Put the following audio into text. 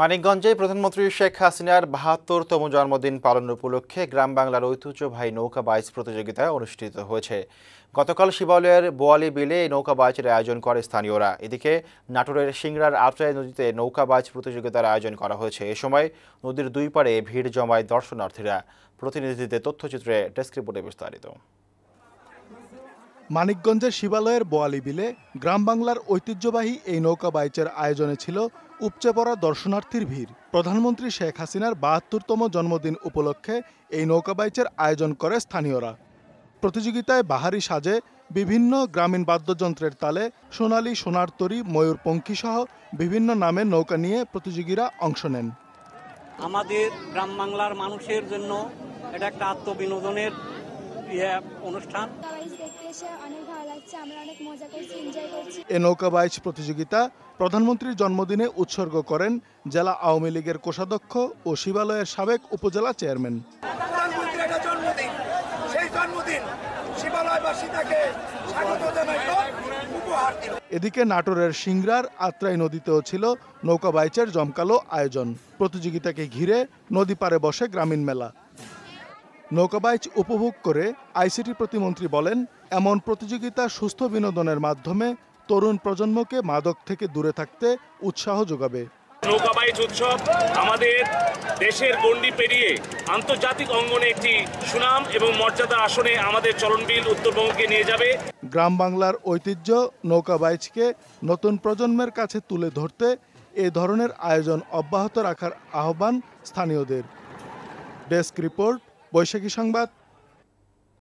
মানিকগঞ্জে প্রধানমন্ত্রী শেখ হাসিনার বাহাত্তরতম জন্মদিন পালন উপলক্ষে গ্রাম বাংলার ঐতিহ্যবাহী নৌকা বাইচ প্রতিযোগিতা অনুষ্ঠিত হয়েছে গতকাল শিবালয়ের বোয়ালি বিলে এই নৌকা বাইচের আয়োজন করে স্থানীয়রা এদিকে নাটোরের সিংড়ার আত্রায় নদীতে নৌকা বাইচ প্রতিযোগিতার আয়োজন করা হয়েছে এ সময় নদীর দুই পারে ভিড় জমায় দর্শনার্থীরা প্রতিনিধিদের তথ্যচিত্রে ডেস্ক রিপোর্টে বিস্তারিত মানিকগঞ্জের শিবালয়ের বোয়ালি বিলে গ্রাম বাংলার ঐতিহ্যবাহী এই নৌকা বাইচের আয়োজনে ছিল উপচে পড়া দর্শনার্থীর ভিড় প্রধানমন্ত্রী শেখ হাসিনার বাহাত্তরতম জন্মদিন উপলক্ষে এই নৌকা বাইচের আয়োজন করে স্থানীয়রা প্রতিযোগিতায় বাহারি সাজে বিভিন্ন গ্রামীণ বাদ্যযন্ত্রের তালে সোনালি সোনার তরি ময়ূর সহ বিভিন্ন নামে নৌকা নিয়ে প্রতিযোগীরা অংশ নেন আমাদের গ্রাম বাংলার মানুষের জন্য এটা একটা আত্মবিনোদনের এ নৌকা বাইচ প্রতিযোগিতা প্রধানমন্ত্রীর জন্মদিনে উৎসর্গ করেন জেলা আওয়ামী লীগের কোষাধ্যক্ষ ও শিবালয়ের সাবেক উপজেলা চেয়ারম্যান এদিকে নাটোরের সিংড়ার আত্রাই নদীতেও ছিল নৌকা বাইচের জমকালো আয়োজন প্রতিযোগিতাকে ঘিরে নদী পারে বসে গ্রামীণ মেলা নৌকাবাইচ উপভোগ করে আইসিটি প্রতিমন্ত্রী বলেন এমন প্রতিযোগিতা সুস্থ বিনোদনের মাধ্যমে তরুণ প্রজন্মকে মাদক থেকে দূরে থাকতে উৎসাহ যোগাবে নৌকাবাইচ উৎসব আমাদের দেশের গণ্ডি পেরিয়ে আন্তর্জাতিক অঙ্গনে একটি সুনাম এবং মর্যাদা আসনে আমাদের চলনবিল উত্তরবঙ্গকে নিয়ে যাবে গ্রাম বাংলার ঐতিহ্য নৌকাবাইচকে নতুন প্রজন্মের কাছে তুলে ধরতে এ ধরনের আয়োজন অব্যাহত রাখার আহ্বান স্থানীয়দের ডেস্ক রিপোর্ট বৈশাখী সংবাদ